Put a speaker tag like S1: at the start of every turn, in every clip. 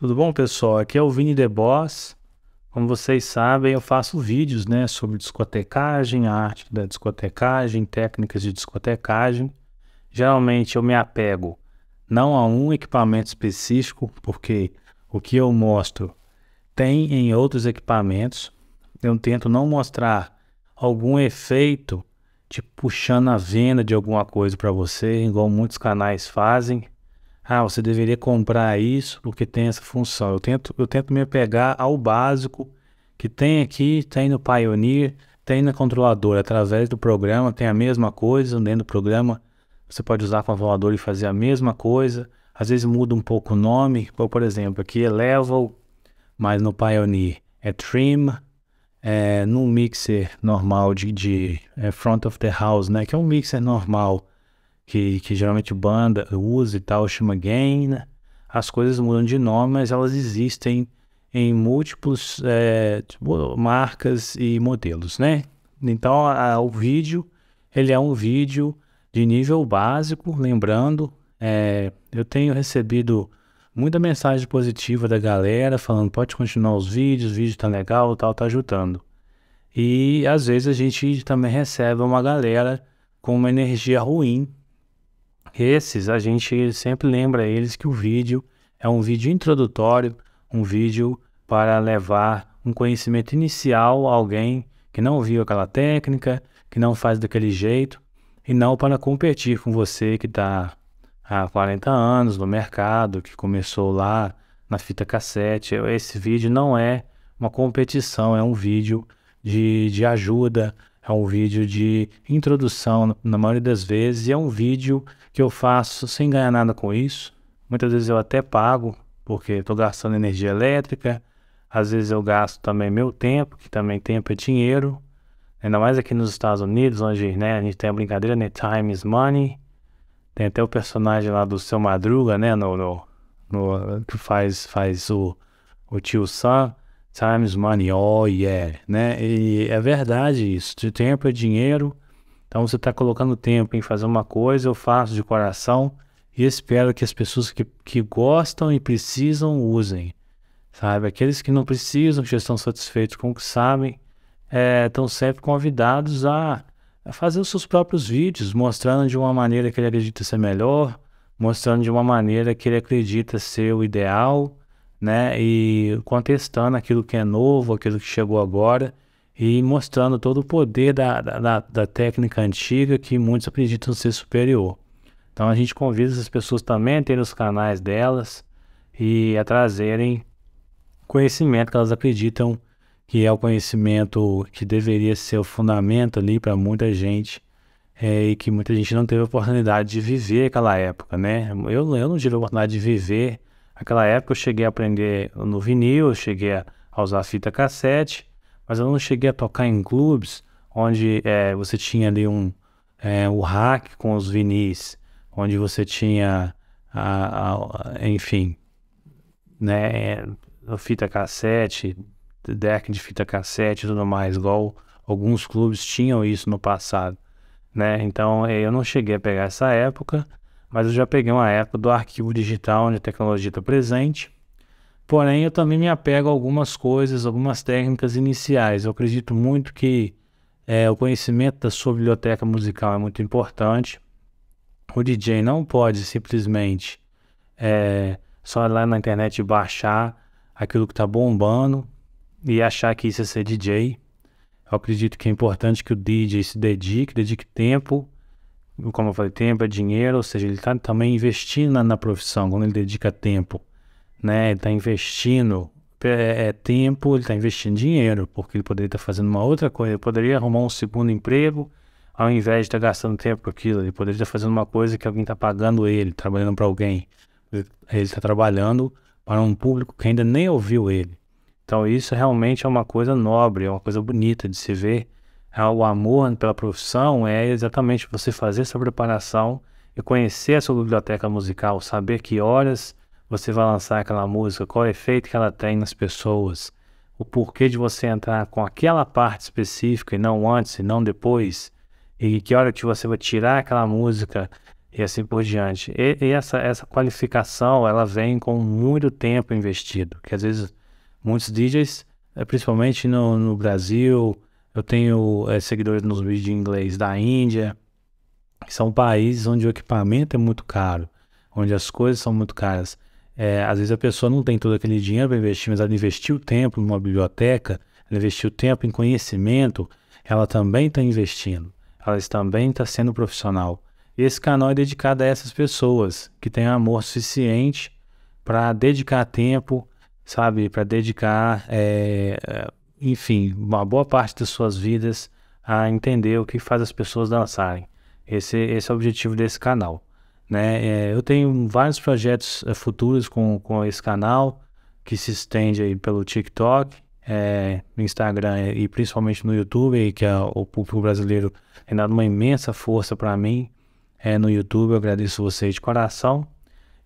S1: Tudo bom, pessoal? Aqui é o Vini The Boss. Como vocês sabem, eu faço vídeos né, sobre discotecagem, a arte da discotecagem, técnicas de discotecagem. Geralmente eu me apego não a um equipamento específico, porque o que eu mostro tem em outros equipamentos. Eu tento não mostrar algum efeito, tipo puxando a venda de alguma coisa para você, igual muitos canais fazem ah, você deveria comprar isso porque tem essa função. Eu tento, eu tento me apegar ao básico que tem aqui, tem no Pioneer, tem na controladora. Através do programa tem a mesma coisa, dentro do programa você pode usar a controladora e fazer a mesma coisa. Às vezes muda um pouco o nome, por exemplo, aqui é Level, mas no Pioneer é Trim, é, num mixer normal de, de é, front of the house, né, que é um mixer normal, que, que geralmente banda usa e tal, chama gain. Né? As coisas mudam de nome, mas elas existem em múltiplos é, tipo, marcas e modelos, né? Então, a, o vídeo, ele é um vídeo de nível básico, lembrando, é, eu tenho recebido muita mensagem positiva da galera falando, pode continuar os vídeos, o vídeo tá legal, tal, tá ajudando. E às vezes a gente também recebe uma galera com uma energia ruim esses a gente sempre lembra eles que o vídeo é um vídeo introdutório, um vídeo para levar um conhecimento inicial a alguém que não viu aquela técnica, que não faz daquele jeito, e não para competir com você que está há 40 anos no mercado, que começou lá na fita cassete. Esse vídeo não é uma competição, é um vídeo de, de ajuda, é um vídeo de introdução, na maioria das vezes, e é um vídeo que eu faço sem ganhar nada com isso. Muitas vezes eu até pago, porque estou gastando energia elétrica, às vezes eu gasto também meu tempo, que também tempo é dinheiro, ainda mais aqui nos Estados Unidos, onde né, a gente tem a brincadeira, né, time is money, tem até o personagem lá do Seu Madruga, né, no, no, no que faz, faz o, o tio Sam, Times money, oh yeah, né? E é verdade isso. De tempo é dinheiro. Então você está colocando tempo em fazer uma coisa, eu faço de coração e espero que as pessoas que, que gostam e precisam usem, sabe? Aqueles que não precisam, que já estão satisfeitos com o que sabem, é, estão sempre convidados a, a fazer os seus próprios vídeos, mostrando de uma maneira que ele acredita ser melhor, mostrando de uma maneira que ele acredita ser o ideal né? E contestando aquilo que é novo, aquilo que chegou agora e mostrando todo o poder da, da, da técnica antiga que muitos acreditam ser superior. Então a gente convida essas pessoas também a terem os canais delas e a trazerem conhecimento que elas acreditam que é o conhecimento que deveria ser o fundamento ali para muita gente é, e que muita gente não teve a oportunidade de viver aquela época, né? Eu, eu não tive a oportunidade de viver Naquela época eu cheguei a aprender no vinil, eu cheguei a, usar fita cassete, mas eu não cheguei a tocar em clubes onde é, você tinha ali um é, o rack com os vinis, onde você tinha, a, a, a, enfim, né, é, fita cassete, deck de fita cassete e tudo mais, igual alguns clubes tinham isso no passado, né? Então é, eu não cheguei a pegar essa época, mas eu já peguei uma época do arquivo digital onde a tecnologia está presente. Porém, eu também me apego a algumas coisas, algumas técnicas iniciais. Eu acredito muito que é, o conhecimento da sua biblioteca musical é muito importante. O DJ não pode simplesmente é, só ir lá na internet baixar aquilo que está bombando e achar que isso é ser DJ. Eu acredito que é importante que o DJ se dedique, dedique tempo como eu falei, tempo é dinheiro, ou seja, ele está também investindo na, na, profissão, quando ele dedica tempo, né? Ele está investindo é, é, tempo, ele está investindo dinheiro, porque ele poderia estar tá fazendo uma outra coisa, ele poderia arrumar um segundo emprego, ao invés de estar tá gastando tempo com aquilo, ele poderia estar tá fazendo uma coisa que alguém está pagando ele, trabalhando para alguém. Ele está trabalhando para um público que ainda nem ouviu ele. Então isso realmente é uma coisa nobre, é uma coisa bonita de se ver, é, o amor pela profissão é exatamente você fazer essa preparação e conhecer a sua biblioteca musical, saber que horas você vai lançar aquela música, qual é efeito que ela tem nas pessoas, o porquê de você entrar com aquela parte específica e não antes e não depois, e que hora que você vai tirar aquela música e assim por diante. E, e essa, essa qualificação, ela vem com muito tempo investido, que às vezes muitos DJs, eh, principalmente no, no Brasil, eu tenho é, seguidores nos vídeos de inglês da Índia, que são países onde o equipamento é muito caro, onde as coisas são muito caras. É, às vezes a pessoa não tem todo aquele dinheiro para investir, mas ela investiu tempo numa biblioteca, ela investiu tempo em conhecimento, ela também está investindo, ela também está sendo profissional. Esse canal é dedicado a essas pessoas que têm amor suficiente para dedicar tempo, sabe, para dedicar é, enfim, uma boa parte das suas vidas a entender o que faz as pessoas dançarem. Esse, esse é o objetivo desse canal. Né? É, eu tenho vários projetos é, futuros com, com esse canal, que se estende aí pelo TikTok, é, Instagram e principalmente no YouTube, que é o público brasileiro tem dado uma imensa força para mim eh, no YouTube. Eu agradeço vocês de coração.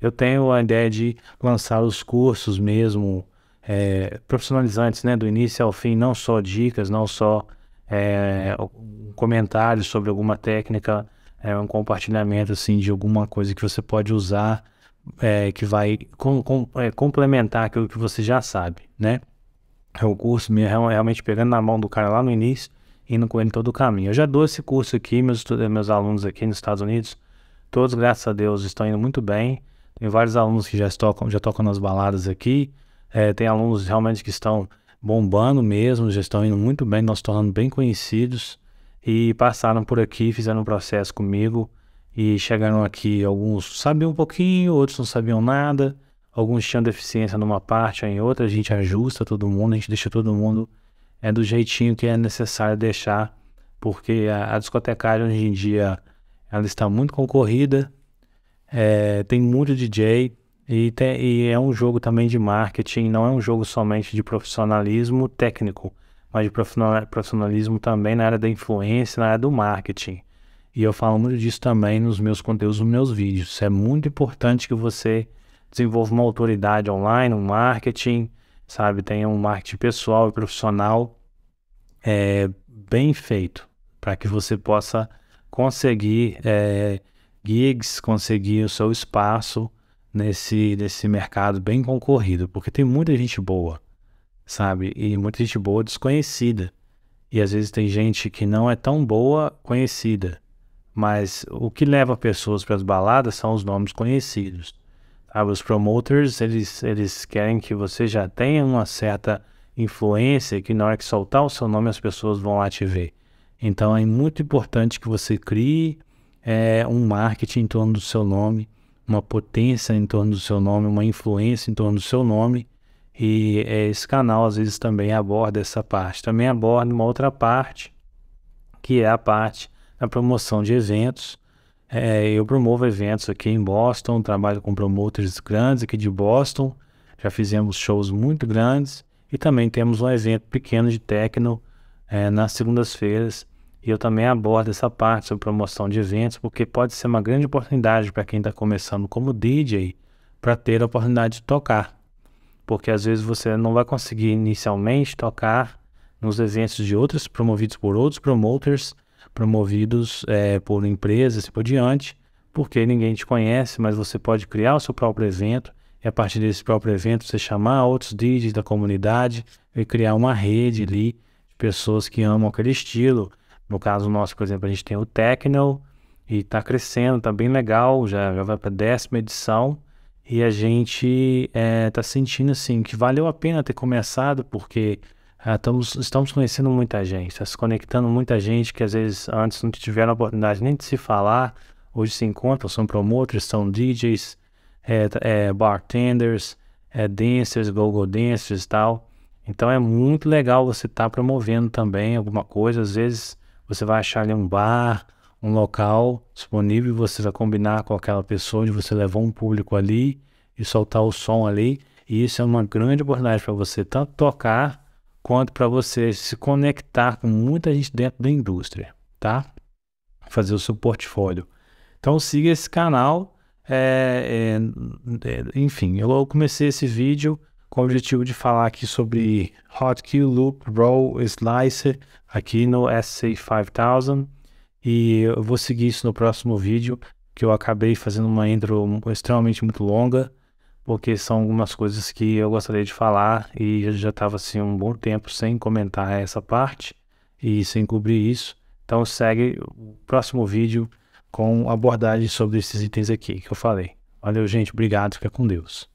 S1: Eu tenho a ideia de lançar os cursos mesmo, é, profissionalizantes, né, do início ao fim, não só dicas, não só é, comentários sobre alguma técnica, é, um compartilhamento assim de alguma coisa que você pode usar é, que vai com, com, é, complementar aquilo que você já sabe, né? É o curso realmente pegando na mão do cara lá no início e indo com ele todo o caminho. Eu já dou esse curso aqui, meus, eh, meus alunos aqui nos Estados Unidos, todos, graças a Deus, estão indo muito bem. Tem vários alunos que já tocam, já tocam nas baladas aqui, é, tem alunos realmente que estão bombando mesmo, já estão indo muito bem, nós tornando bem conhecidos e passaram por aqui, fizeram um processo comigo e chegaram aqui. Alguns sabiam um pouquinho, outros não sabiam nada, alguns tinham deficiência numa parte, em outra. A gente ajusta todo mundo, a gente deixa todo mundo é do jeitinho que é necessário deixar, porque a, a discotecária hoje em dia ela está muito concorrida, é, tem muito DJ, e, e, é um jogo também de marketing, não é um jogo somente de profissionalismo técnico, mas de profissionalismo também na área da influência, na área do marketing. E eu falo muito disso também nos meus conteúdos, nos meus vídeos. é muito importante que você desenvolva uma autoridade online, um marketing, sabe? Tenha um marketing pessoal e profissional é, bem feito, para que você possa conseguir é, gigs, conseguir o seu espaço nesse, nesse mercado bem concorrido, porque tem muita gente boa, sabe? E muita gente boa desconhecida. E às vezes tem gente que não é tão boa conhecida. Mas o que leva pessoas para as baladas são os nomes conhecidos. Sabe? Os promoters, eles, eles querem que você já tenha uma certa influência que na hora que soltar o seu nome as pessoas vão lá te ver. Então é muito importante que você crie é, um marketing em torno do seu nome uma potência em torno do seu nome, uma influência em torno do seu nome. E é, esse canal às vezes também aborda essa parte. Também aborda uma outra parte, que é a parte da promoção de eventos. É, eu promovo eventos aqui em Boston, trabalho com promotores grandes aqui de Boston. Já fizemos shows muito grandes e também temos um evento pequeno de techno é, nas segundas-feiras e eu também abordo essa parte sobre promoção de eventos, porque pode ser uma grande oportunidade para quem está começando como DJ para ter a oportunidade de tocar. Porque às vezes você não vai conseguir inicialmente tocar nos eventos de outros, promovidos por outros promoters, promovidos é, por empresas e por diante, porque ninguém te conhece, mas você pode criar o seu próprio evento e a partir desse próprio evento você chamar outros DJs da comunidade e criar uma rede ali de pessoas que amam aquele estilo no caso nosso, por exemplo, a gente tem o Techno e está crescendo, está bem legal, já, já vai para a décima edição. E a gente está eh, é, sentindo assim que valeu a pena ter começado, porque é, estamos, estamos conhecendo muita gente, está se conectando muita gente que às vezes antes não tiveram a oportunidade nem de se falar, hoje se encontram, são promotores, são DJs, é, eh, bartenders, dancers, go-go dancers e tal. Então é muito legal você estar tá promovendo também alguma coisa, às vezes você vai achar ali um bar, um local disponível, você vai combinar com aquela pessoa de você levar um público ali e soltar o som ali. E isso é uma grande oportunidade para você tanto tocar quanto para você se conectar com muita gente dentro da indústria, tá? Fazer o seu portfólio. Então siga esse canal. É, é, é enfim, eu comecei esse vídeo com o objetivo de falar aqui sobre Hotkey, Loop, Roll, Slicer aqui no SC5000 e eu vou seguir isso no próximo vídeo que eu acabei fazendo uma intro extremamente muito longa porque são algumas coisas que eu gostaria de falar e eu já estava assim um bom tempo sem comentar essa parte e sem cobrir isso. Então segue o próximo vídeo com abordagem sobre esses itens aqui que eu falei. Valeu, gente. Obrigado. Fica com Deus.